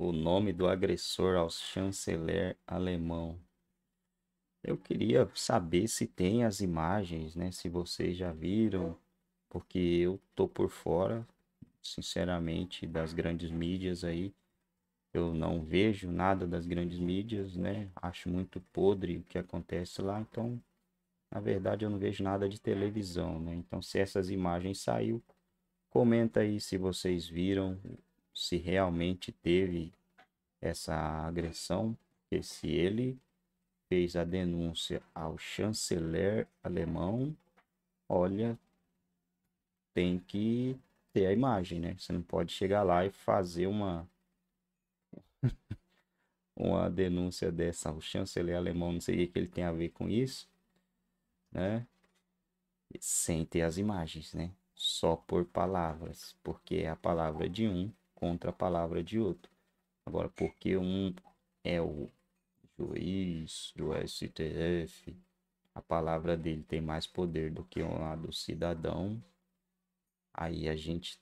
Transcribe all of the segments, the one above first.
o nome do agressor ao chanceler alemão. Eu queria saber se tem as imagens, né? Se vocês já viram, porque eu tô por fora, sinceramente, das grandes mídias aí. Eu não vejo nada das grandes mídias, né? Acho muito podre o que acontece lá, então, na verdade, eu não vejo nada de televisão, né? Então, se essas imagens saiu, comenta aí se vocês viram se realmente teve essa agressão, e se ele fez a denúncia ao chanceler alemão, olha, tem que ter a imagem, né? Você não pode chegar lá e fazer uma uma denúncia dessa ao chanceler alemão, não sei o que ele tem a ver com isso, né? Sem ter as imagens, né? Só por palavras, porque a palavra é de um contra a palavra de outro. Agora, porque um é o juiz do STF, a palavra dele tem mais poder do que a do cidadão, aí a gente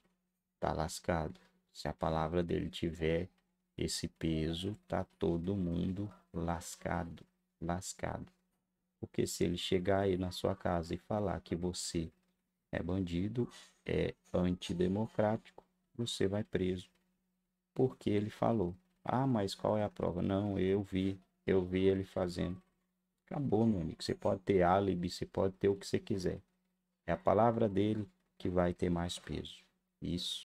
tá lascado. Se a palavra dele tiver esse peso, tá todo mundo lascado, lascado. Porque se ele chegar aí na sua casa e falar que você é bandido, é antidemocrático, você vai preso. Porque ele falou. Ah, mas qual é a prova? Não, eu vi, eu vi ele fazendo. Acabou, meu amigo. Você pode ter álibi, você pode ter o que você quiser. É a palavra dele que vai ter mais peso. Isso.